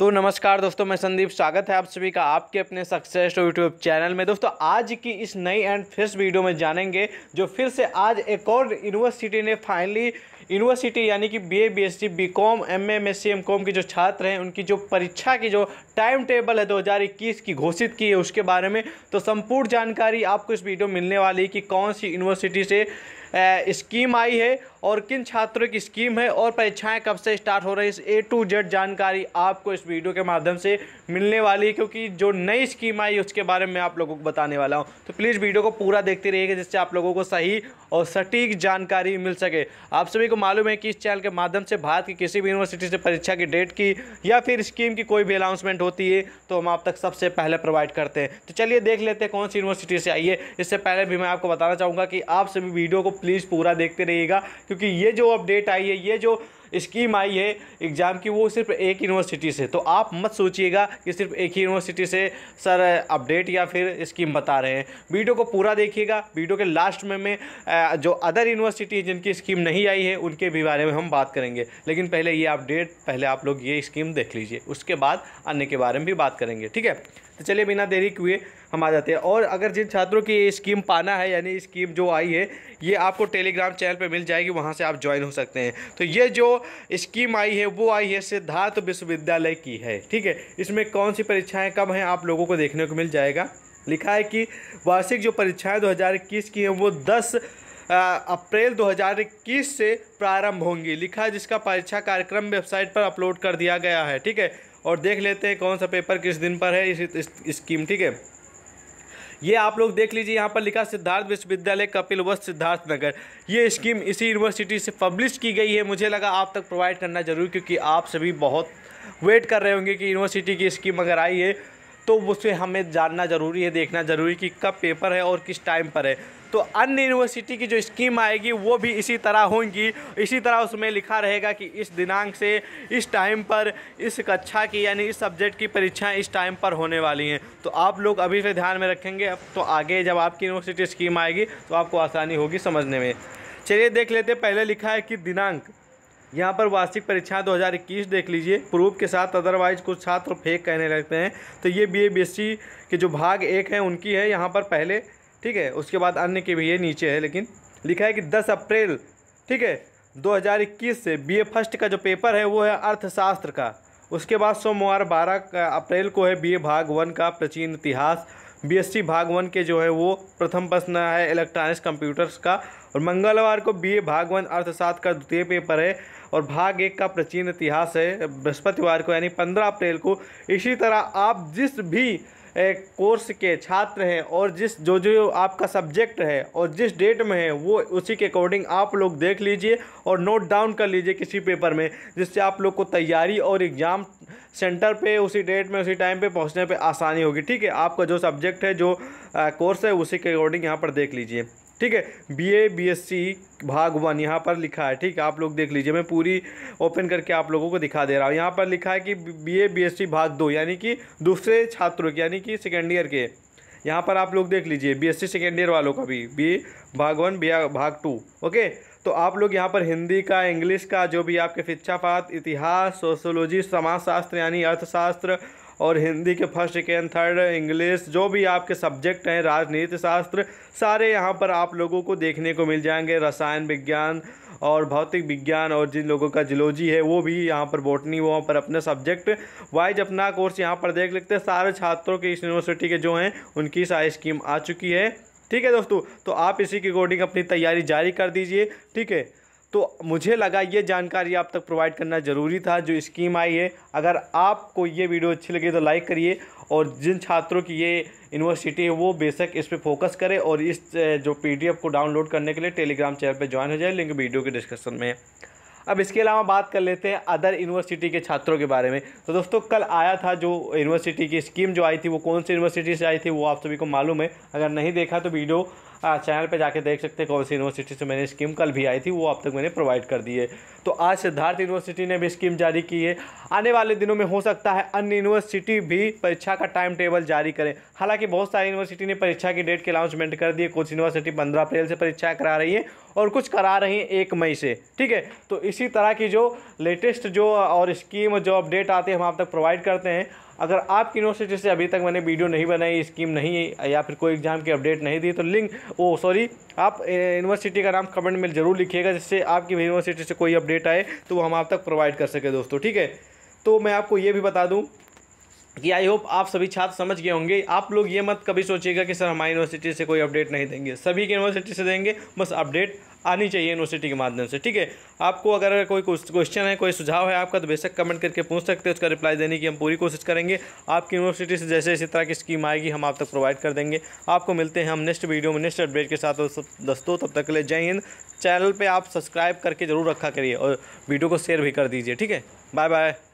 तो नमस्कार दोस्तों मैं संदीप स्वागत है आप सभी का आपके अपने सक्सेस यूट्यूब चैनल में दोस्तों आज की इस नई एंड फ्रेश वीडियो में जानेंगे जो फिर से आज एक और यूनिवर्सिटी ने फाइनली यूनिवर्सिटी यानी कि B A B S C B com M M S C M com के जो छात्र हैं उनकी जो परीक्षा की जो टाइम टेबल है 2021 की घोषित की है उसके बारे में तो संपूर्ण जानकारी आपको इस वीडियो मिलने वाली है कि कौन सी यूनिवर्सिटी से स्कीम आई है और किन छात्रों की स्कीम है और परीक्षाएं कब से स्टार्ट हो रही है इस ए टू जेड जानकारी आपको इस वीडियो के माध्यम से मिलने वाली है क्योंकि जो नई स्कीम आई उसके बारे में आप लोगों को बताने वाला हूँ तो प्लीज़ वीडियो को पूरा देखते रहिएगा जिससे आप लोगों को सही और सटीक जानकारी मिल सके आप सभी को मालूम है कि इस चैनल के माध्यम से भारत की किसी भी यूनिवर्सिटी से परीक्षा की डेट की या फिर स्कीम की कोई भी अनाउंसमेंट होती है तो हम आप तक सबसे पहले प्रोवाइड करते हैं तो चलिए देख लेते हैं कौन सी यूनिवर्सिटी से आइए इससे पहले भी मैं आपको बताना चाहूँगा कि आप सभी वीडियो को प्लीज़ पूरा देखते रहिएगा क्योंकि ये जो अपडेट आई है ये जो स्कीम आई है एग्ज़ाम की वो सिर्फ एक यूनिवर्सिटी से तो आप मत सोचिएगा कि सिर्फ एक ही यूनिवर्सिटी से सर अपडेट या फिर स्कीम बता रहे हैं वीडियो को पूरा देखिएगा वीडियो के लास्ट में मैं जो अदर यूनिवर्सिटी जिनकी स्कीम नहीं आई है उनके भी बारे में हम बात करेंगे लेकिन पहले ये अपडेट पहले आप लोग ये स्कीम देख लीजिए उसके बाद अन्य के बारे में भी बात करेंगे ठीक है तो चलिए बिना देरी हुए हम आ जाते हैं और अगर जिन छात्रों की ये स्कीम पाना है यानी स्कीम जो आई है ये आपको टेलीग्राम चैनल पर मिल जाएगी वहाँ से आप ज्वाइन हो सकते हैं तो ये जो स्कीम आई है वो आई है सिद्धार्थ विश्वविद्यालय की है ठीक है इसमें कौन सी परीक्षाएँ कब हैं आप लोगों को देखने को मिल जाएगा लिखा है कि वार्षिक जो परीक्षाएं 2021 की हैं वो 10 अप्रैल 2021 से प्रारंभ होंगी लिखा है जिसका परीक्षा कार्यक्रम वेबसाइट पर अपलोड कर दिया गया है ठीक है और देख लेते हैं कौन सा पेपर किस दिन पर है इस स्कीम ठीक है ये आप लोग देख लीजिए यहाँ पर लिखा सिद्धार्थ विश्वविद्यालय कपिल वस्त सिद्धार्थ नगर ये स्कीम इसी यूनिवर्सिटी से पब्लिश की गई है मुझे लगा आप तक प्रोवाइड करना जरूरी क्योंकि आप सभी बहुत वेट कर रहे होंगे कि यूनिवर्सिटी की स्कीम अगर आई है तो उसे हमें जानना ज़रूरी है देखना ज़रूरी कि कब पेपर है और किस टाइम पर है तो अन्य यूनिवर्सिटी की जो स्कीम आएगी वो भी इसी तरह होंगी इसी तरह उसमें लिखा रहेगा कि इस दिनांक से इस टाइम पर इस कक्षा की यानी इस सब्जेक्ट की परीक्षाएं इस टाइम पर होने वाली हैं तो आप लोग अभी से ध्यान में रखेंगे अब तो आगे जब आपकी यूनिवर्सिटी स्कीम आएगी तो आपको आसानी होगी समझने में चलिए देख लेते पहले लिखा है कि दिनांक यहाँ पर वार्षिक परीक्षा 2021 देख लीजिए प्रूफ के साथ अदरवाइज कुछ छात्र फेक कहने लगते हैं तो ये बी ए के जो भाग एक हैं उनकी है यहाँ पर पहले ठीक है उसके बाद अन्य के भी ये नीचे है लेकिन लिखा है कि दस अप्रैल ठीक है 2021 से ए फर्स्ट का जो पेपर है वो है अर्थशास्त्र का उसके बाद सोमवार बारह अप्रैल को है बी भाग वन का प्राचीन इतिहास बीएससी भाग वन के जो है वो प्रथम प्रश्न है इलेक्ट्रॉनिक्स कंप्यूटर्स का और मंगलवार को बीए भाग वन अर्थशास्त्र का द्वितीय पेपर है और भाग एक का प्राचीन इतिहास है बृहस्पतिवार को यानी पंद्रह अप्रैल को इसी तरह आप जिस भी एक कोर्स के छात्र हैं और जिस जो जो आपका सब्जेक्ट है और जिस डेट में है वो उसी के अकॉर्डिंग आप लोग देख लीजिए और नोट डाउन कर लीजिए किसी पेपर में जिससे आप लोग को तैयारी और एग्ज़ाम सेंटर पे उसी डेट में उसी टाइम पे पहुंचने पे आसानी होगी ठीक है आपका जो सब्जेक्ट है जो कोर्स है उसी के अकॉर्डिंग यहाँ पर देख लीजिए ठीक है B A B S C भाग वन यहाँ पर लिखा है ठीक है आप लोग देख लीजिए मैं पूरी ओपन करके आप लोगों को दिखा दे रहा हूँ यहाँ पर लिखा है कि B A B S C भाग दो यानी कि दूसरे छात्रों के यानी कि सेकेंड ईयर के यहाँ पर आप लोग देख लीजिए बीएससी सेकेंड ईयर वालों का भी बी भाग वन बी भाग टू ओके तो आप लोग यहाँ पर हिंदी का इंग्लिश का जो भी आपके शिक्षापात इतिहास सोशोलॉजी समाजशास्त्र यानी अर्थशास्त्र और हिंदी के फर्स्ट सेकेंड थर्ड इंग्लिश जो भी आपके सब्जेक्ट हैं राजनीति शास्त्र सारे यहाँ पर आप लोगों को देखने को मिल जाएंगे रसायन विज्ञान और भौतिक विज्ञान और जिन लोगों का जिलोजी है वो भी यहाँ पर बोटनी वहाँ पर अपना सब्जेक्ट वाइज अपना कोर्स यहाँ पर देख लेते हैं सारे छात्रों के इस यूनिवर्सिटी के जो हैं उनकी सारी स्कीम आ चुकी है ठीक है दोस्तों तो आप इसी के अकॉर्डिंग अपनी तैयारी जारी कर दीजिए ठीक है तो मुझे लगा ये जानकारी आप तक प्रोवाइड करना ज़रूरी था जो स्कीम आई है अगर आपको ये वीडियो अच्छी लगी तो लाइक करिए और जिन छात्रों की ये यूनिवर्सिटी है वो बेशक इस पर फोकस करें और इस जो पीडीएफ को डाउनलोड करने के लिए टेलीग्राम चैनल पर ज्वाइन हो जाए लिंक वीडियो के डिस्क्रिप्शन में अब इसके अलावा बात कर लेते हैं अदर यूनिवर्सिटी के छात्रों के बारे में तो दोस्तों कल आया था जो यूनिवर्सिटी की स्कीम जो आई थी वो कौन सी यूनिवर्सिटी से आई थी वो आप सभी को मालूम है अगर नहीं देखा तो वीडियो चैनल हाँ, पे जाके देख सकते हैं कौन सी यूनिवर्सिटी से मैंने स्कीम कल भी आई थी वो अब तक मैंने प्रोवाइड कर दी है तो आज सिद्धार्थ यूनिवर्सिटी ने भी स्कीम जारी की है आने वाले दिनों में हो सकता है अन्य यूनिवर्सिटी भी परीक्षा का टाइम टेबल जारी करें हालांकि बहुत सारी यूनिवर्सिटी ने परीक्षा की डेट के अनाउंसमेंट कर दिए कुछ यूनिवर्सिटी पंद्रह अप्रैल से परीक्षा करा रही है और कुछ करा रही हैं एक मई से ठीक है तो इसी तरह की जो लेटेस्ट जो और स्कीम जो अपडेट आते हैं हम आप तक प्रोवाइड करते हैं अगर आपकी यूनिवर्सिटी से अभी तक मैंने वीडियो नहीं बनाई स्कीम नहीं या फिर कोई एग्ज़ाम की अपडेट नहीं दी तो लिंक ओ सॉरी आप यूनिवर्सिटी का नाम कमेंट में ज़रूर लिखिएगा जिससे आपकी यूनिवर्सिटी से कोई अपडेट आए तो वो हम आप तक प्रोवाइड कर सके दोस्तों ठीक है तो मैं आपको ये भी बता दूँ कि आई होप आप सभी छात्र समझ गए होंगे आप लोग ये मत कभी सोचिएगा कि सर हमारी यूनिवर्सिटी से कोई अपडेट नहीं देंगे सभी की यूनिवर्सिटी से देंगे बस अपडेट आनी चाहिए यूनिवर्सिटी के माध्यम से ठीक है आपको अगर कोई क्वेश्चन है कोई सुझाव है आपका तो बेशक कमेंट करके पूछ सकते हैं उसका रिप्लाई देने की हम पूरी कोशिश करेंगे आपकी यूनिवर्सिटी से जैसे इसी तरह की स्कीम आएगी हम आप तक प्रोवाइड कर देंगे आपको मिलते हैं हम नेक्स्ट वीडियो में नेक्स्ट अपडेट के साथ तो दोस्तों तब तक के लिए जय हिंद चैनल पर आप सब्सक्राइब करके ज़रूर रखा करिए और वीडियो को शेयर भी कर दीजिए ठीक है बाय बाय